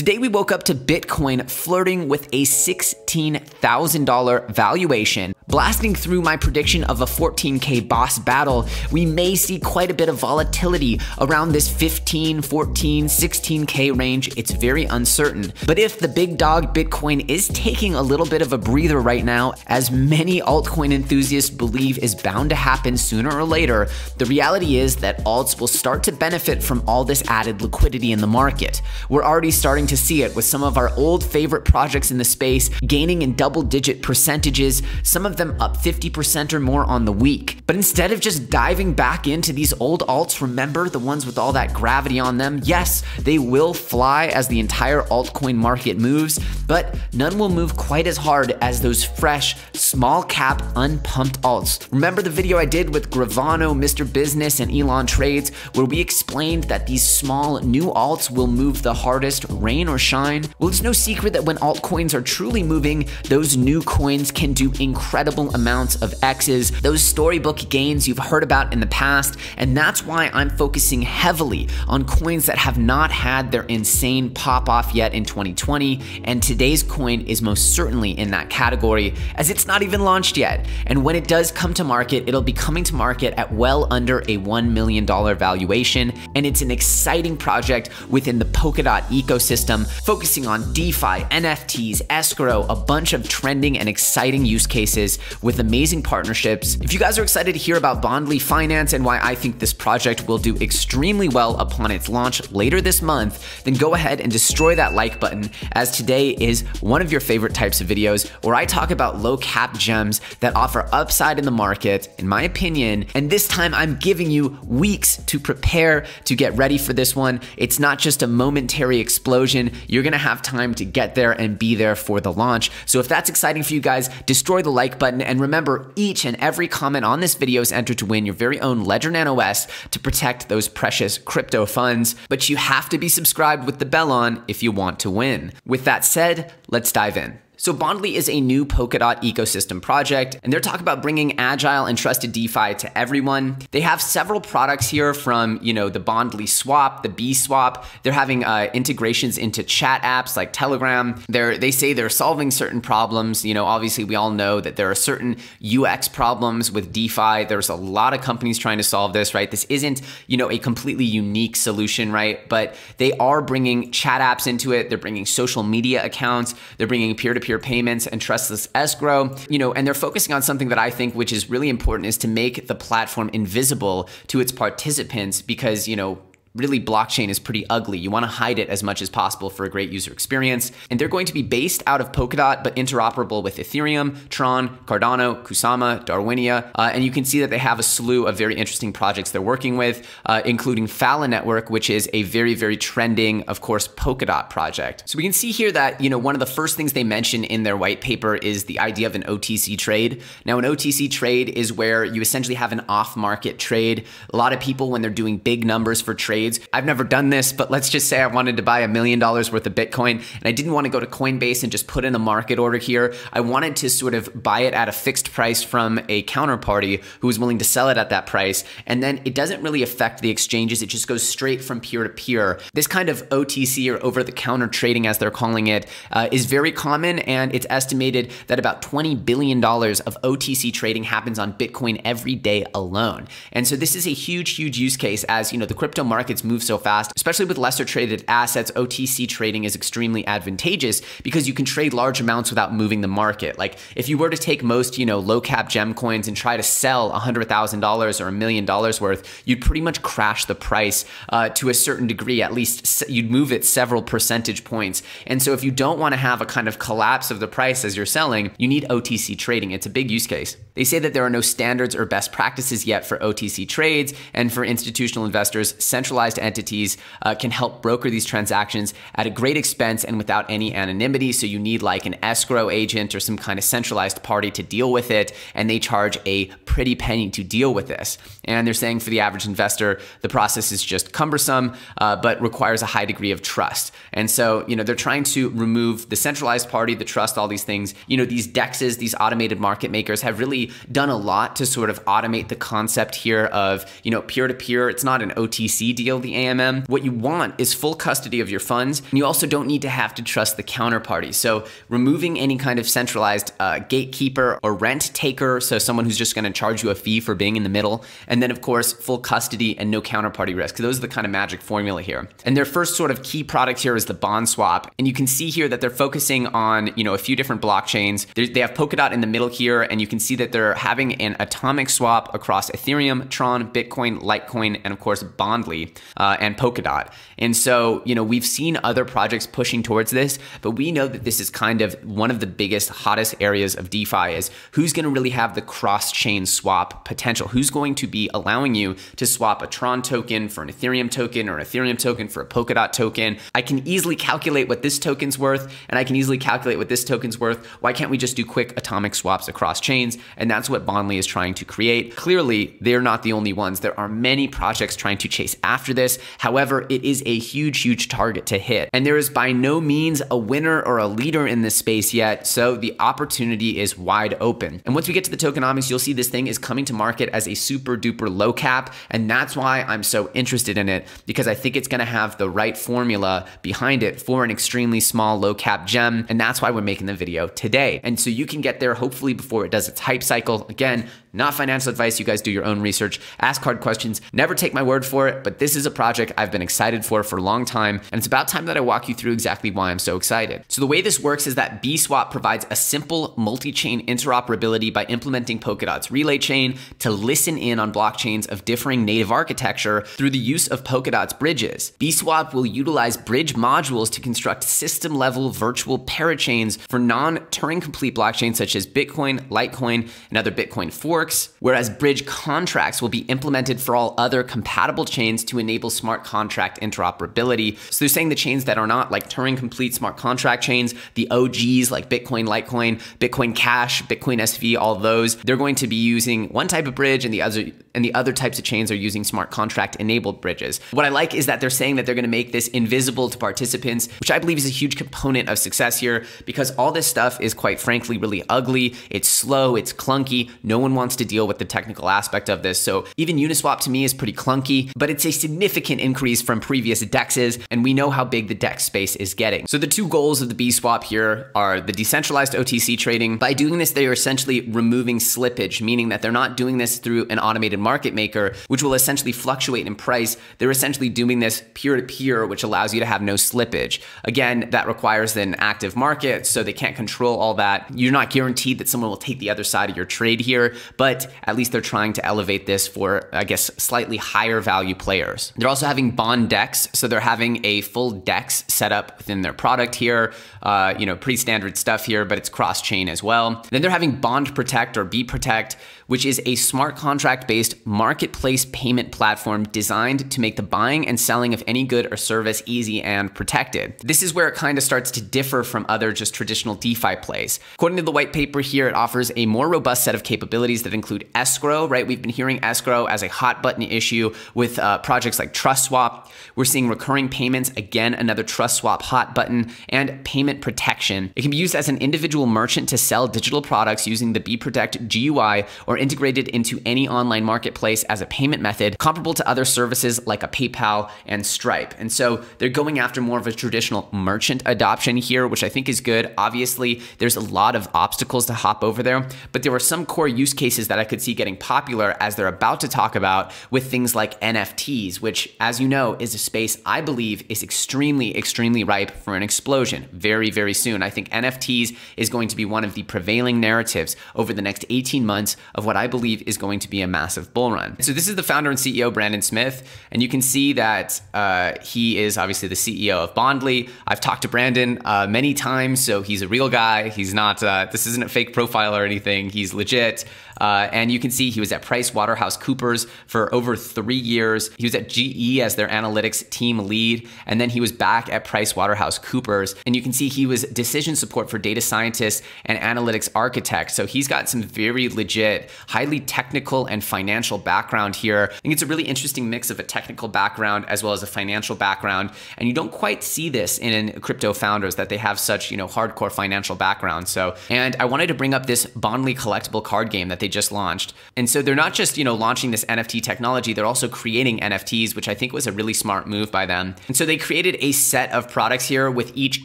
Today, we woke up to Bitcoin flirting with a $16,000 valuation Blasting through my prediction of a 14k boss battle, we may see quite a bit of volatility around this 15, 14, 16k range. It's very uncertain. But if the big dog Bitcoin is taking a little bit of a breather right now, as many altcoin enthusiasts believe is bound to happen sooner or later, the reality is that alts will start to benefit from all this added liquidity in the market. We're already starting to see it with some of our old favorite projects in the space gaining in double digit percentages, some of them up 50% or more on the week. But instead of just diving back into these old alts, remember the ones with all that gravity on them? Yes, they will fly as the entire altcoin market moves, but none will move quite as hard as those fresh, small cap, unpumped alts. Remember the video I did with Gravano, Mr. Business, and Elon Trades, where we explained that these small new alts will move the hardest, rain or shine? Well, it's no secret that when altcoins are truly moving, those new coins can do incredible incredible amounts of X's, those storybook gains you've heard about in the past, and that's why I'm focusing heavily on coins that have not had their insane pop off yet in 2020, and today's coin is most certainly in that category, as it's not even launched yet. And when it does come to market, it'll be coming to market at well under a $1 million valuation, and it's an exciting project within the Polkadot ecosystem, focusing on DeFi, NFTs, escrow, a bunch of trending and exciting use cases with amazing partnerships. If you guys are excited to hear about Bondly Finance and why I think this project will do extremely well upon its launch later this month, then go ahead and destroy that like button as today is one of your favorite types of videos where I talk about low cap gems that offer upside in the market, in my opinion. And this time I'm giving you weeks to prepare to get ready for this one. It's not just a momentary explosion. You're gonna have time to get there and be there for the launch. So if that's exciting for you guys, destroy the like button. And remember, each and every comment on this video is entered to win your very own Ledger Nano S to protect those precious crypto funds. But you have to be subscribed with the bell on if you want to win. With that said, let's dive in. So Bondly is a new Polkadot ecosystem project, and they're talking about bringing agile and trusted DeFi to everyone. They have several products here from, you know, the Bondly swap, the B swap. They're having uh, integrations into chat apps like Telegram. They're, they say they're solving certain problems. You know, obviously we all know that there are certain UX problems with DeFi. There's a lot of companies trying to solve this, right? This isn't, you know, a completely unique solution, right? But they are bringing chat apps into it. They're bringing social media accounts. They're bringing peer-to-peer peer payments and trustless escrow, you know, and they're focusing on something that I think which is really important is to make the platform invisible to its participants because, you know, really blockchain is pretty ugly. You want to hide it as much as possible for a great user experience. And they're going to be based out of Polkadot, but interoperable with Ethereum, Tron, Cardano, Kusama, Darwinia. Uh, and you can see that they have a slew of very interesting projects they're working with, uh, including Fala Network, which is a very, very trending, of course, Polkadot project. So we can see here that, you know, one of the first things they mention in their white paper is the idea of an OTC trade. Now, an OTC trade is where you essentially have an off-market trade. A lot of people, when they're doing big numbers for trade, trades. I've never done this, but let's just say I wanted to buy a million dollars worth of Bitcoin and I didn't want to go to Coinbase and just put in a market order here. I wanted to sort of buy it at a fixed price from a counterparty who was willing to sell it at that price. And then it doesn't really affect the exchanges. It just goes straight from peer to peer. This kind of OTC or over the counter trading, as they're calling it, uh, is very common. And it's estimated that about $20 billion of OTC trading happens on Bitcoin every day alone. And so this is a huge, huge use case as, you know, the crypto market markets move so fast, especially with lesser traded assets, OTC trading is extremely advantageous because you can trade large amounts without moving the market. Like if you were to take most, you know, low cap gem coins and try to sell $100,000 or a million dollars worth, you'd pretty much crash the price uh, to a certain degree, at least you'd move it several percentage points. And so if you don't want to have a kind of collapse of the price as you're selling, you need OTC trading. It's a big use case. They say that there are no standards or best practices yet for OTC trades and for institutional investors, centralized centralized entities uh, can help broker these transactions at a great expense and without any anonymity. So you need like an escrow agent or some kind of centralized party to deal with it. And they charge a pretty penny to deal with this. And they're saying for the average investor, the process is just cumbersome, uh, but requires a high degree of trust. And so, you know, they're trying to remove the centralized party, the trust, all these things. You know, these DEXs, these automated market makers have really done a lot to sort of automate the concept here of, you know, peer to peer. It's not an OTC deal the AMM. What you want is full custody of your funds, and you also don't need to have to trust the counterparty. So, removing any kind of centralized uh, gatekeeper or rent taker, so someone who's just going to charge you a fee for being in the middle, and then, of course, full custody and no counterparty risk. Those are the kind of magic formula here. And their first sort of key product here is the bond swap. And you can see here that they're focusing on, you know, a few different blockchains. They have Polkadot in the middle here, and you can see that they're having an atomic swap across Ethereum, Tron, Bitcoin, Litecoin, and of course, Bondly uh, and Polkadot. And so, you know, we've seen other projects pushing towards this, but we know that this is kind of one of the biggest, hottest areas of DeFi is who's going to really have the cross chain swap potential? Who's going to be allowing you to swap a Tron token for an Ethereum token or an Ethereum token for a Polkadot token? I can easily calculate what this token's worth and I can easily calculate what this token's worth. Why can't we just do quick atomic swaps across chains? And that's what Bondly is trying to create. Clearly, they're not the only ones. There are many projects trying to chase after after this. However, it is a huge, huge target to hit. And there is by no means a winner or a leader in this space yet, so the opportunity is wide open. And once we get to the tokenomics, you'll see this thing is coming to market as a super duper low cap. And that's why I'm so interested in it because I think it's going to have the right formula behind it for an extremely small low cap gem. And that's why we're making the video today. And so you can get there hopefully before it does its hype cycle. Again, not financial advice. You guys do your own research, ask hard questions, never take my word for it, but this is is a project I've been excited for for a long time, and it's about time that I walk you through exactly why I'm so excited. So the way this works is that BSwap provides a simple multi-chain interoperability by implementing Polkadot's relay chain to listen in on blockchains of differing native architecture through the use of Polkadot's bridges. BSwap will utilize bridge modules to construct system-level virtual parachains for non-Turing-complete blockchains such as Bitcoin, Litecoin, and other Bitcoin forks, whereas bridge contracts will be implemented for all other compatible chains to enable enable smart contract interoperability. So they're saying the chains that are not like Turing complete smart contract chains, the OGs like Bitcoin, Litecoin, Bitcoin Cash, Bitcoin SV, all those, they're going to be using one type of bridge and the other and the other types of chains are using smart contract enabled bridges. What I like is that they're saying that they're going to make this invisible to participants, which I believe is a huge component of success here because all this stuff is quite frankly really ugly. It's slow, it's clunky. No one wants to deal with the technical aspect of this. So even Uniswap to me is pretty clunky, but it's a significant increase from previous dexes, and we know how big the dex space is getting. So the two goals of the B swap here are the decentralized OTC trading. By doing this, they are essentially removing slippage, meaning that they're not doing this through an automated market maker, which will essentially fluctuate in price. They're essentially doing this peer to peer, which allows you to have no slippage. Again, that requires an active market, so they can't control all that. You're not guaranteed that someone will take the other side of your trade here, but at least they're trying to elevate this for, I guess, slightly higher value players players. They're also having bond decks, so they're having a full dex set up within their product here. Uh, you know, pretty standard stuff here, but it's cross chain as well. Then they're having bond protect or B protect which is a smart contract based marketplace payment platform designed to make the buying and selling of any good or service easy and protected. This is where it kind of starts to differ from other just traditional DeFi plays. According to the white paper here, it offers a more robust set of capabilities that include escrow, right? We've been hearing escrow as a hot button issue with uh, projects like TrustSwap. We're seeing recurring payments, again, another TrustSwap hot button, and payment protection. It can be used as an individual merchant to sell digital products using the BProtect GUI or integrated into any online marketplace as a payment method comparable to other services like a PayPal and Stripe. And so they're going after more of a traditional merchant adoption here, which I think is good. Obviously, there's a lot of obstacles to hop over there, but there were some core use cases that I could see getting popular as they're about to talk about with things like NFTs, which, as you know, is a space I believe is extremely, extremely ripe for an explosion very, very soon. I think NFTs is going to be one of the prevailing narratives over the next 18 months of what I believe is going to be a massive bull run. So this is the founder and CEO, Brandon Smith, and you can see that uh, he is obviously the CEO of Bondly. I've talked to Brandon uh, many times, so he's a real guy. He's not, uh, this isn't a fake profile or anything. He's legit. Uh, and you can see he was at Price Waterhouse Coopers for over three years. He was at GE as their analytics team lead, and then he was back at Price Waterhouse Coopers. And you can see he was decision support for data scientists and analytics architects. So he's got some very legit, highly technical and financial background here. I think it's a really interesting mix of a technical background as well as a financial background. And you don't quite see this in crypto founders that they have such you know hardcore financial background. So and I wanted to bring up this Bonley collectible card game that they just launched. And so they're not just, you know, launching this NFT technology, they're also creating NFTs, which I think was a really smart move by them. And so they created a set of products here with each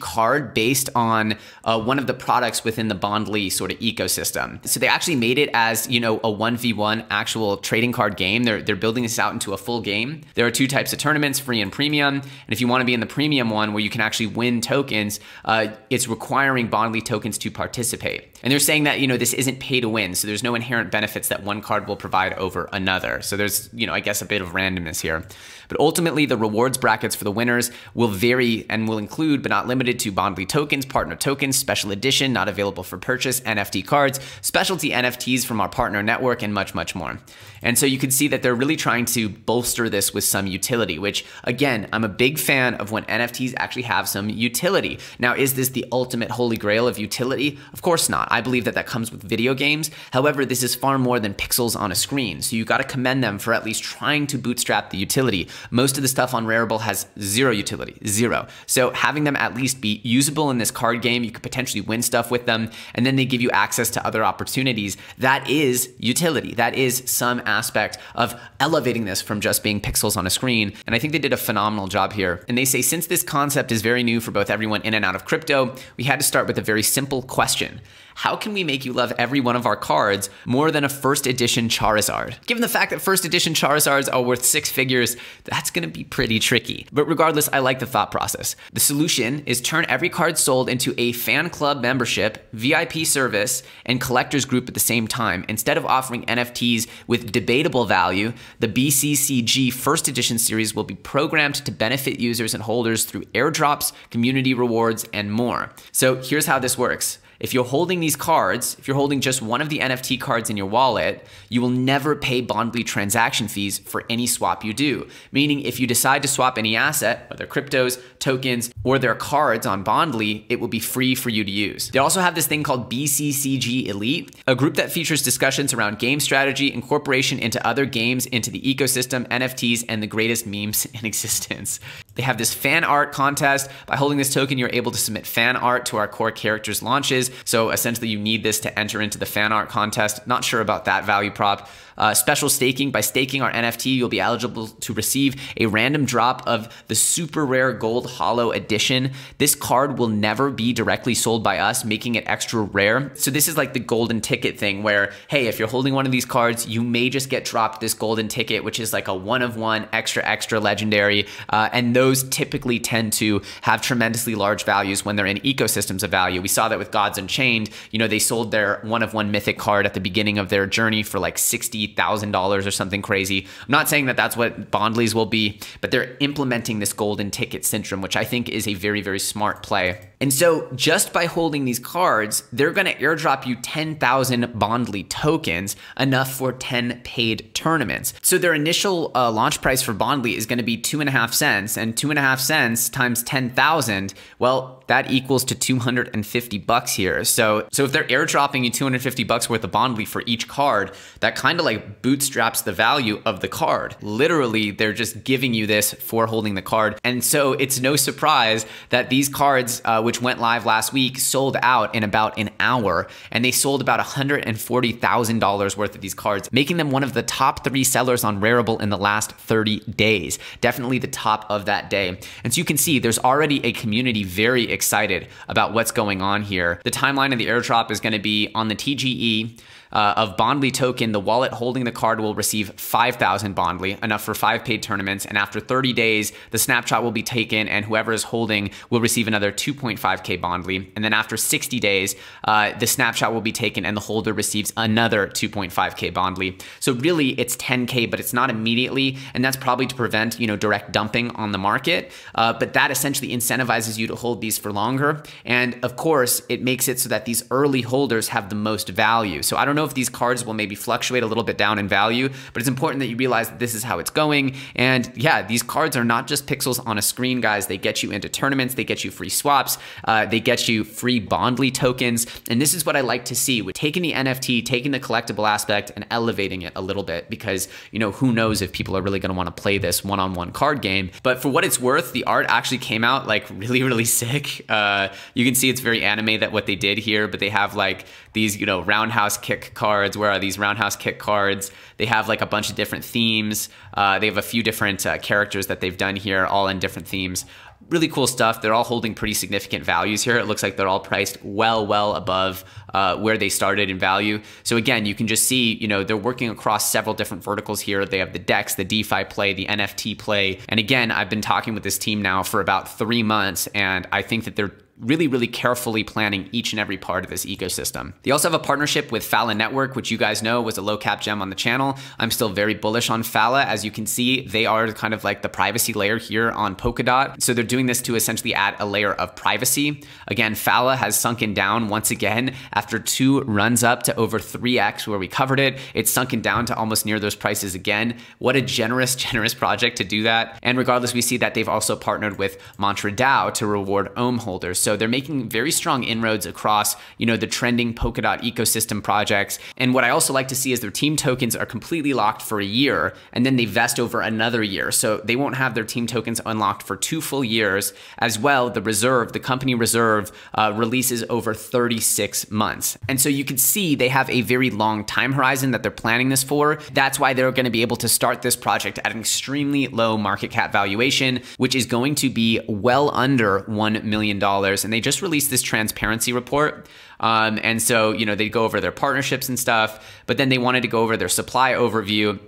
card based on uh, one of the products within the Bondly sort of ecosystem. So they actually made it as, you know, a 1v1 actual trading card game. They're, they're building this out into a full game. There are two types of tournaments, free and premium. And if you want to be in the premium one where you can actually win tokens, uh, it's requiring Bondly tokens to participate. And they're saying that, you know, this isn't pay to win, so there's no inherent benefits that one card will provide over another. So there's, you know, I guess a bit of randomness here. But ultimately, the rewards brackets for the winners will vary and will include, but not limited to, Bondly tokens, partner tokens, special edition, not available for purchase, NFT cards, specialty NFTs from our partner network, and much, much more. And so you can see that they're really trying to bolster this with some utility, which again, I'm a big fan of when NFTs actually have some utility. Now, is this the ultimate holy grail of utility? Of course not. I believe that that comes with video games. However, this is far more than pixels on a screen. So you got to commend them for at least trying to bootstrap the utility. Most of the stuff on Rareable has zero utility, zero. So having them at least be usable in this card game, you could potentially win stuff with them, and then they give you access to other opportunities. That is utility. That is some different aspect of elevating this from just being pixels on a screen. And I think they did a phenomenal job here. And they say since this concept is very new for both everyone in and out of crypto, we had to start with a very simple question how can we make you love every one of our cards more than a first edition Charizard? Given the fact that first edition Charizards are worth six figures, that's gonna be pretty tricky. But regardless, I like the thought process. The solution is turn every card sold into a fan club membership, VIP service, and collector's group at the same time. Instead of offering NFTs with debatable value, the BCCG first edition series will be programmed to benefit users and holders through airdrops, community rewards, and more. So here's how this works. If you're holding these cards, if you're holding just one of the NFT cards in your wallet, you will never pay Bondly transaction fees for any swap you do. Meaning, if you decide to swap any asset, whether cryptos, tokens, or their cards on Bondly, it will be free for you to use. They also have this thing called BCCG Elite, a group that features discussions around game strategy, incorporation into other games, into the ecosystem, NFTs, and the greatest memes in existence. They have this fan art contest. By holding this token, you're able to submit fan art to our core characters' launches. So essentially you need this to enter into the fan art contest. Not sure about that value prop. Uh, special staking by staking our NFT, you'll be eligible to receive a random drop of the super rare gold hollow edition. This card will never be directly sold by us, making it extra rare. So this is like the golden ticket thing where, hey, if you're holding one of these cards, you may just get dropped this golden ticket, which is like a one of one extra, extra legendary. Uh, and those typically tend to have tremendously large values when they're in ecosystems of value. We saw that with Gods Unchained. You know, they sold their one of one mythic card at the beginning of their journey for like 60 Thousand dollars or something crazy. I'm not saying that that's what Bondley's will be, but they're implementing this golden ticket syndrome, which I think is a very, very smart play. And so just by holding these cards, they're going to airdrop you 10,000 Bondly tokens, enough for 10 paid tournaments. So their initial uh, launch price for Bondly is going to be two and a half cents, and two and a half cents times 10,000, well, that equals to 250 bucks here. So, so if they're airdropping you 250 bucks worth of Bondly for each card, that kind of like bootstraps the value of the card. Literally, they're just giving you this for holding the card. And so it's no surprise that these cards, uh, which went live last week, sold out in about an hour. And they sold about $140,000 worth of these cards, making them one of the top three sellers on Rarible in the last 30 days. Definitely the top of that day. And so you can see there's already a community very excited about what's going on here. The timeline of the airdrop is going to be on the TGE. Uh, of Bondly token, the wallet holding the card will receive 5,000 Bondly, enough for five paid tournaments. And after 30 days, the snapshot will be taken, and whoever is holding will receive another 2.5 1.5K Bondly. And then after 60 days, uh, the snapshot will be taken and the holder receives another 2.5K Bondly. So really it's 10K, but it's not immediately. And that's probably to prevent, you know, direct dumping on the market. Uh, but that essentially incentivizes you to hold these for longer. And of course, it makes it so that these early holders have the most value. So I don't know if these cards will maybe fluctuate a little bit down in value, but it's important that you realize that this is how it's going. And yeah, these cards are not just pixels on a screen, guys. They get you into tournaments, they get you free swaps, uh, they get you free Bondly tokens. And this is what I like to see with taking the NFT, taking the collectible aspect and elevating it a little bit because, you know, who knows if people are really going to want to play this one on one card game. But for what it's worth, the art actually came out like really, really sick. Uh, you can see it's very anime that what they did here, but they have like these, you know, roundhouse kick cards. Where are these roundhouse kick cards? They have like a bunch of different themes. Uh, they have a few different uh, characters that they've done here, all in different themes really cool stuff. They're all holding pretty significant values here. It looks like they're all priced well, well above uh, where they started in value. So again, you can just see, you know, they're working across several different verticals here. They have the DEX, the DeFi play, the NFT play. And again, I've been talking with this team now for about three months, and I think that they're really, really carefully planning each and every part of this ecosystem. They also have a partnership with Fala Network, which you guys know was a low cap gem on the channel. I'm still very bullish on Fala. As you can see, they are kind of like the privacy layer here on Polkadot. So they're doing this to essentially add a layer of privacy. Again, Fala has sunken down once again after two runs up to over 3x where we covered it. It's sunken down to almost near those prices again. What a generous, generous project to do that. And regardless, we see that they've also partnered with DAO to reward OM holders. So they're making very strong inroads across, you know, the trending Polkadot ecosystem projects. And what I also like to see is their team tokens are completely locked for a year and then they vest over another year. So they won't have their team tokens unlocked for two full years. As well, the reserve, the company reserve uh, releases over 36 months. And so you can see they have a very long time horizon that they're planning this for. That's why they're going to be able to start this project at an extremely low market cap valuation, which is going to be well under $1 million and they just released this transparency report. Um, and so, you know, they go over their partnerships and stuff, but then they wanted to go over their supply overview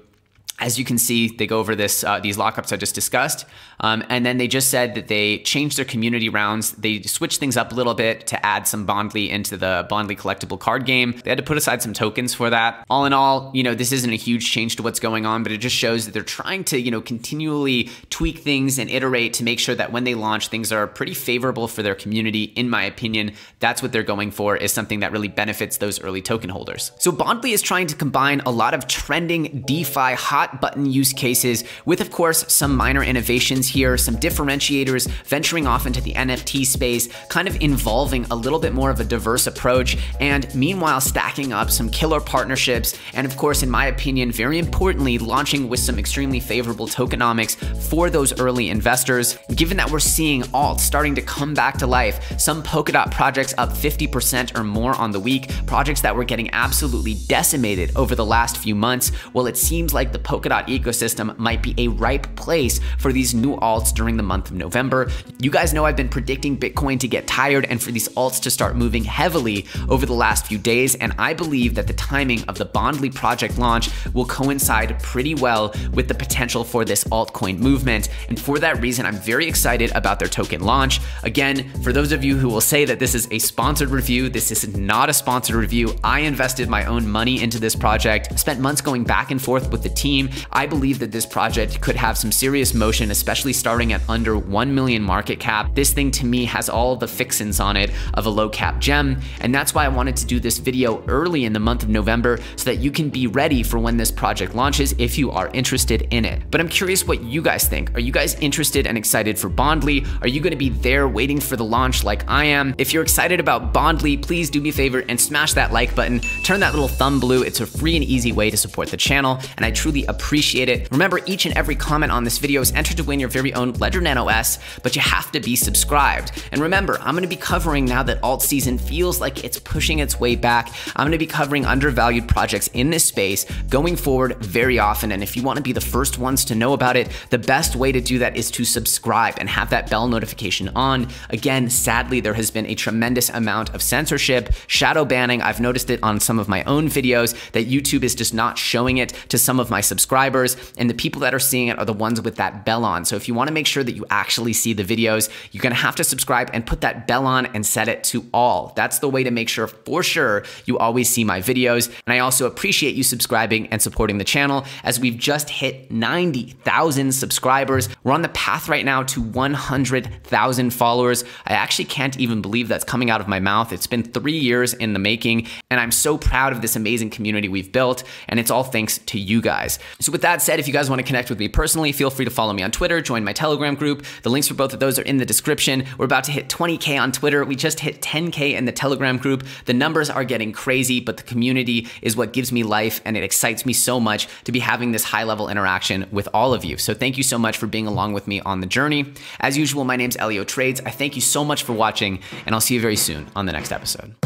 as you can see, they go over this uh, these lockups I just discussed, um, and then they just said that they changed their community rounds. They switched things up a little bit to add some Bondly into the Bondly collectible card game. They had to put aside some tokens for that. All in all, you know, this isn't a huge change to what's going on, but it just shows that they're trying to you know continually tweak things and iterate to make sure that when they launch, things are pretty favorable for their community. In my opinion, that's what they're going for is something that really benefits those early token holders. So Bondly is trying to combine a lot of trending DeFi hot hot button use cases with, of course, some minor innovations here, some differentiators, venturing off into the NFT space, kind of involving a little bit more of a diverse approach, and meanwhile, stacking up some killer partnerships. And of course, in my opinion, very importantly, launching with some extremely favorable tokenomics for those early investors. Given that we're seeing alt starting to come back to life, some Polkadot projects up 50% or more on the week, projects that were getting absolutely decimated over the last few months. Well, it seems like the Polkadot ecosystem might be a ripe place for these new alts during the month of November. You guys know I've been predicting Bitcoin to get tired and for these alts to start moving heavily over the last few days, and I believe that the timing of the Bondly project launch will coincide pretty well with the potential for this altcoin movement. And for that reason, I'm very excited about their token launch. Again, for those of you who will say that this is a sponsored review, this is not a sponsored review. I invested my own money into this project, spent months going back and forth with the team I believe that this project could have some serious motion, especially starting at under 1 million market cap. This thing to me has all the fixins on it of a low cap gem, and that's why I wanted to do this video early in the month of November so that you can be ready for when this project launches if you are interested in it. But I'm curious what you guys think. Are you guys interested and excited for Bondly? Are you gonna be there waiting for the launch like I am? If you're excited about Bondly, please do me a favor and smash that like button, turn that little thumb blue. It's a free and easy way to support the channel, and I truly appreciate appreciate it. Remember, each and every comment on this video is entered to win your very own Ledger Nano S, but you have to be subscribed. And remember, I'm gonna be covering now that alt season feels like it's pushing its way back. I'm gonna be covering undervalued projects in this space going forward very often. And if you wanna be the first ones to know about it, the best way to do that is to subscribe and have that bell notification on. Again, sadly, there has been a tremendous amount of censorship, shadow banning. I've noticed it on some of my own videos that YouTube is just not showing it to some of my subscribers subscribers, and the people that are seeing it are the ones with that bell on. So if you wanna make sure that you actually see the videos, you're gonna have to subscribe and put that bell on and set it to all. That's the way to make sure for sure you always see my videos. And I also appreciate you subscribing and supporting the channel as we've just hit 90,000 subscribers. We're on the path right now to 100,000 followers. I actually can't even believe that's coming out of my mouth. It's been three years in the making, and I'm so proud of this amazing community we've built, and it's all thanks to you guys. So with that said, if you guys want to connect with me personally, feel free to follow me on Twitter, join my Telegram group. The links for both of those are in the description. We're about to hit 20K on Twitter. We just hit 10K in the Telegram group. The numbers are getting crazy, but the community is what gives me life and it excites me so much to be having this high level interaction with all of you. So thank you so much for being along with me on the journey. As usual, my name's Elio Trades. I thank you so much for watching and I'll see you very soon on the next episode.